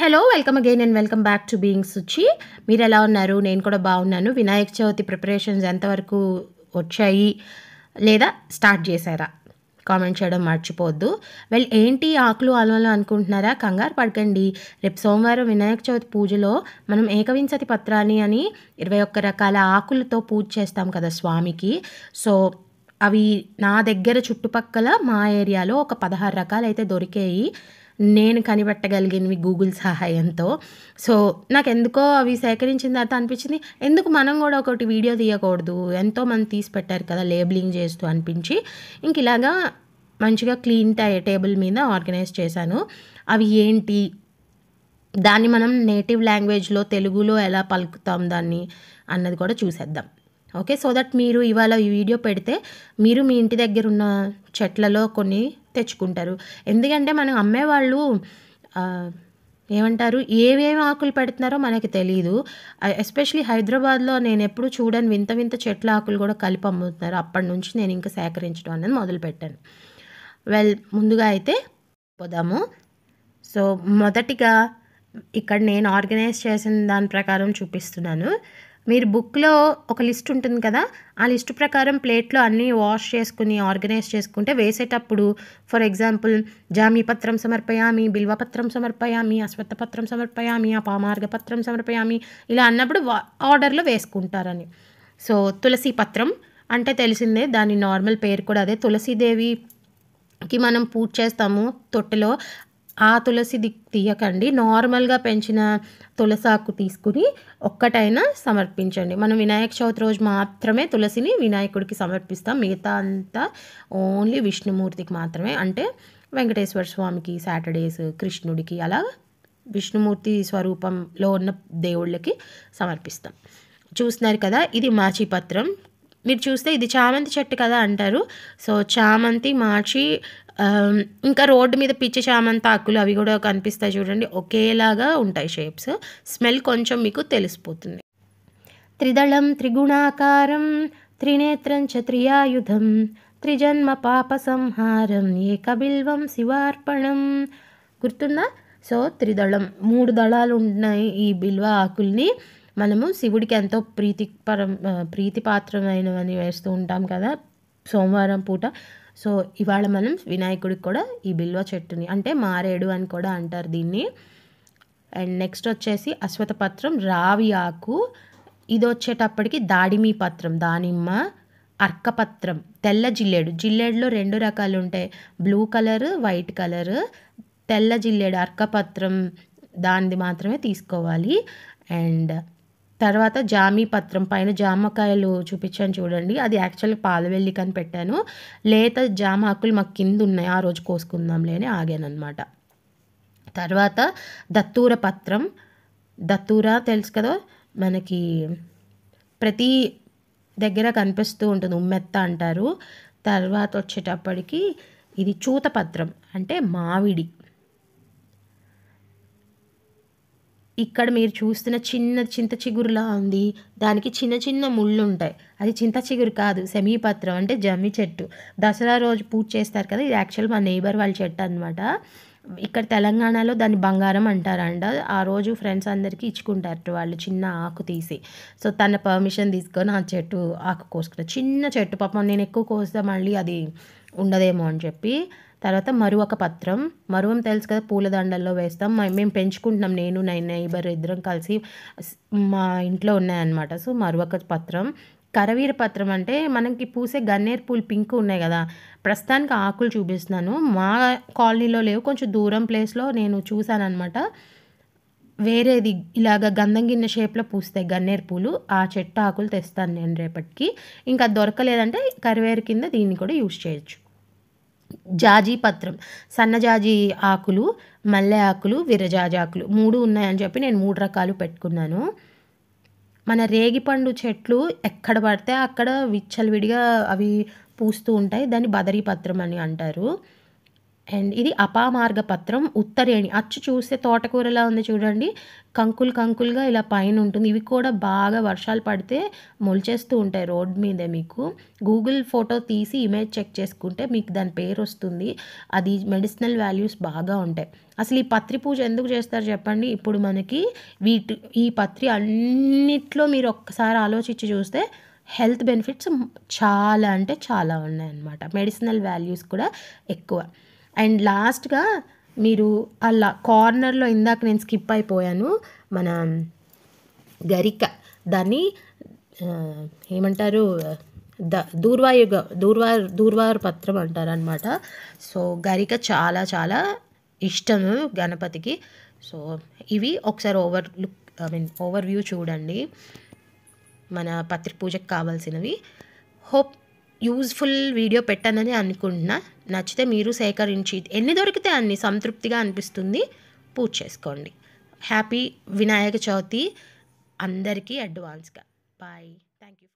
hello welcome again and welcome back to being Suchi మీరు ఎలా ఉన్నారు నేను కూడా బాగున్నాను వినాయక చవితి ప్రిపరేషన్స్ ఎంతవరకు వచ్చాయి లేదా స్టార్ట్ చేశారా కామెంట్ చేయడం మర్చిపోవద్దు వెల్ ఏంటి ఆకులు అలవలు అనుకుంటున్నారా కంగారు పడకండి రేపు సోమవారం వినాయక చవితి పూజలో మనం ఏకవింశతి పత్రాన్ని అని ఇరవై ఒక్క రకాల ఆకులతో పూజ చేస్తాం కదా స్వామికి సో అవి నా దగ్గర చుట్టుపక్కల మా ఏరియాలో ఒక పదహారు రకాలైతే దొరికాయి నేను కనిపెట్టగలిగినవి గూగుల్ సహాయంతో సో నాకు ఎందుకో అవి సేకరించిన తర్వాత అనిపించింది ఎందుకు మనం కూడా ఒకటి వీడియో తీయకూడదు ఎంతో మంది తీసి పెట్టారు కదా లేబులింగ్ చేస్తూ అనిపించి ఇంక ఇలాగా మంచిగా క్లీన్ టేబుల్ మీద ఆర్గనైజ్ చేశాను అవి ఏంటి దాన్ని మనం నేటివ్ లాంగ్వేజ్లో తెలుగులో ఎలా పలుకుతాం దాన్ని అన్నది కూడా చూసేద్దాం ఓకే సో దట్ మీరు ఇవాళ ఈ వీడియో పెడితే మీరు మీ ఇంటి దగ్గర ఉన్న చెట్లలో కొన్ని తెచ్చుకుంటారు ఎందుకంటే మనం అమ్మేవాళ్ళు ఏమంటారు ఏవేమి ఆకులు పెడుతున్నారో మనకి తెలియదు ఎస్పెషలీ హైదరాబాద్లో నేను ఎప్పుడు చూడని వింత వింత చెట్ల ఆకులు కూడా కలిపి అమ్ముతున్నారు అప్పటి నుంచి నేను ఇంకా సేకరించడం అనేది మొదలుపెట్టాను వెల్ ముందుగా అయితే పోదాము సో మొదటిగా ఇక్కడ నేను ఆర్గనైజ్ చేసిన దాని ప్రకారం చూపిస్తున్నాను మీరు బుక్లో ఒక లిస్ట్ ఉంటుంది కదా ఆ లిస్ట్ ప్రకారం ప్లేట్లో అన్నీ వాష్ చేసుకుని ఆర్గనైజ్ చేసుకుంటే వేసేటప్పుడు ఫర్ ఎగ్జాంపుల్ జామీ పత్రం సమర్పయామి బిల్వపత్రం సమర్పయామి పత్రం సమర్పయామి పత్రం సమర్పయామి ఇలా అన్నప్పుడు ఆర్డర్లో వేసుకుంటారని సో తులసి పత్రం అంటే తెలిసిందే దాని నార్మల్ పేరు కూడా అదే తులసీదేవికి మనం పూజ చేస్తాము తొట్టెలో ఆ తులసి దిక్ తీయకండి నార్మల్గా పెంచిన తులసాకు తీసుకుని ఒక్కటైనా సమర్పించండి మనం వినాయక చవితి రోజు మాత్రమే తులసిని వినాయకుడికి సమర్పిస్తాం మిగతా అంతా ఓన్లీ విష్ణుమూర్తికి మాత్రమే అంటే వెంకటేశ్వర స్వామికి సాటర్డేస్ కృష్ణుడికి అలా విష్ణుమూర్తి స్వరూపంలో ఉన్న దేవుళ్ళకి సమర్పిస్తాం చూస్తున్నారు కదా ఇది మాచిపత్రం మీరు చూస్తే ఇది చామంతి చెట్టు కదా అంటారు సో చామంతి మార్చి ఇంకా రోడ్డు మీద పిచ్చి చామంతి ఆకులు అవి కూడా కనిపిస్తాయి చూడండి ఒకేలాగా ఉంటాయి షేప్స్ స్మెల్ కొంచెం మీకు తెలిసిపోతుంది త్రిదళం త్రిగుణాకారం త్రినేత్రం త్రియాయుధం త్రిజన్మ పాప సంహారం ఏకబిల్వం శివార్పణం గుర్తుందా సో త్రిదళం మూడు దళాలు ఉన్నాయి ఈ బిల్వ ఆకుల్ని మనము శివుడికి ఎంతో ప్రీతిపరం ప్రీతిపాత్రమైనవని వేస్తూ ఉంటాం కదా సోమవారం పూట సో ఇవాళ మనం వినాయకుడికి కూడా ఈ బిల్వ చెట్టుని అంటే మారేడు అని కూడా అంటారు దీన్ని అండ్ నెక్స్ట్ వచ్చేసి అశ్వతపత్రం రావి ఆకు ఇది వచ్చేటప్పటికి దాడిమి పత్రం దానిమ్మ అర్కపత్రం తెల్ల జిల్లేడు జిల్లేడులో రెండు రకాలు ఉంటాయి బ్లూ కలర్ వైట్ కలర్ తెల్ల జిల్లేడు అర్కపత్రం దానిది మాత్రమే తీసుకోవాలి అండ్ తర్వాత జామీ పత్రం పైన జామకాయలు చూపించాను చూడండి అది యాక్చువల్లీ పాలవెల్లి కని పెట్టాను లేత జామ ఆకులు మాకు కింద ఉన్నాయి ఆ రోజు కోసుకుందాంలే అని ఆగాను అనమాట తర్వాత దత్తూర పత్రం దత్తూర తెలుసు కదా మనకి ప్రతి దగ్గర కనిపిస్తూ ఉంటుంది ఉమ్మెత్త అంటారు తర్వాత వచ్చేటప్పటికి ఇది చూత పత్రం అంటే మావిడి ఇక్కడ మీరు చూస్తున్న చిన్న చింత చిగురులా ఉంది దానికి చిన్న చిన్న ముళ్ళు ఉంటాయి అది చింత చిగురు కాదు సెమీపత్రం అంటే జమ్మి చెట్టు దసరా రోజు పూజ చేస్తారు కదా ఇది యాక్చువల్ మా నేబర్ వాళ్ళ చెట్టు అనమాట ఇక్కడ తెలంగాణలో దాన్ని బంగారం అంటారంట ఆ రోజు ఫ్రెండ్స్ అందరికీ ఇచ్చుకుంటారు వాళ్ళు చిన్న ఆకు తీసి సో తన పర్మిషన్ తీసుకొని ఆ చెట్టు ఆకు కోసుకుంటారు చిన్న చెట్టు పాపం నేను ఎక్కువ కోస్తే మళ్ళీ అది ఉండదేమో అని చెప్పి తర్వాత మరొక పత్రం మరువం తెలుసు కదా పూలదండల్లో వేస్తాం మేము పెంచుకుంటున్నాం నేను నైన్ నైబర్ ఇద్దరం కలిసి మా ఇంట్లో ఉన్నాయన్నమాట సో మరొక పత్రం కరవీర పత్రం అంటే మనకి పూసే గన్నేరు పూలు పింక్ ఉన్నాయి కదా ప్రస్తుతానికి ఆకులు చూపిస్తున్నాను మా కాలనీలో లేవు కొంచెం దూరం ప్లేస్లో నేను చూశాను అనమాట వేరేది ఇలాగ గంధం గిన్నె షేప్లో పూస్తాయి గన్నేరు పూలు ఆ చెట్టు ఆకులు తెస్తాను నేను రేపటికి ఇంకా దొరకలేదంటే కరివేరు కింద దీన్ని కూడా యూజ్ చేయొచ్చు జాజీ పత్రం సన్నజాజి ఆకులు మల్లె ఆకులు విరజాజి ఆకులు మూడు ఉన్నాయని చెప్పి నేను మూడు రకాలు పెట్టుకున్నాను మన రేగిపండు చెట్లు ఎక్కడ పడితే అక్కడ విచ్చలవిడిగా అవి పూస్తూ ఉంటాయి దాన్ని బదరీ పత్రం అని అంటారు అండ్ ఇది అపామార్గ పత్రం ఉత్తరేణి అచ్చు చూస్తే తోటకూరలా ఉంది చూడండి కంకులు కంకులుగా ఇలా పైన ఉంటుంది ఇవి కూడా బాగా వర్షాలు పడితే మొలిచేస్తూ ఉంటాయి రోడ్ మీదే మీకు గూగుల్ ఫోటో తీసి ఇమేజ్ చెక్ చేసుకుంటే మీకు దాని పేరు వస్తుంది అది మెడిసినల్ వాల్యూస్ బాగా ఉంటాయి అసలు ఈ పత్రి పూజ ఎందుకు చేస్తారు చెప్పండి ఇప్పుడు మనకి వీటి ఈ పత్రి అన్నిట్లో మీరు ఒక్కసారి ఆలోచించి చూస్తే హెల్త్ బెనిఫిట్స్ చాలా అంటే చాలా ఉన్నాయన్నమాట మెడిసినల్ వాల్యూస్ కూడా ఎక్కువ అండ్ లాస్ట్గా మీరు అలా కార్నర్లో ఇందాక నేను స్కిప్ అయిపోయాను మన గరిక దాన్ని ఏమంటారు ద దూర్వాయుగ దూర్వా దూర్వారు పత్రం అంటారనమాట సో గరిక చాలా చాలా ఇష్టము గణపతికి సో ఇవి ఒకసారి overlook I mean overview చూడండి మన పత్రిక పూజకు కావాల్సినవి హోప్ యూజ్ఫుల్ వీడియో పెట్టానని అనుకుంటున్నా నచ్చితే మీరు సేకరించి ఎన్ని దొరికితే అన్ని సంతృప్తిగా అనిపిస్తుంది పూజ చేసుకోండి హ్యాపీ వినాయక చవితి అందరికీ అడ్వాన్స్గా బాయ్ థ్యాంక్ యూ